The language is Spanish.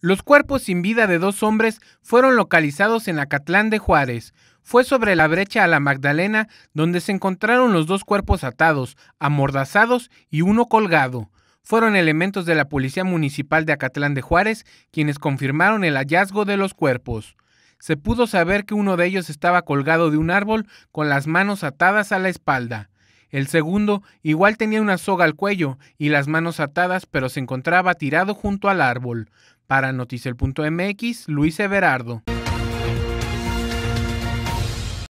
Los cuerpos sin vida de dos hombres fueron localizados en Acatlán de Juárez. Fue sobre la brecha a la Magdalena donde se encontraron los dos cuerpos atados, amordazados y uno colgado. Fueron elementos de la Policía Municipal de Acatlán de Juárez quienes confirmaron el hallazgo de los cuerpos. Se pudo saber que uno de ellos estaba colgado de un árbol con las manos atadas a la espalda. El segundo igual tenía una soga al cuello y las manos atadas, pero se encontraba tirado junto al árbol. Para Noticiel.mx, Luis Everardo.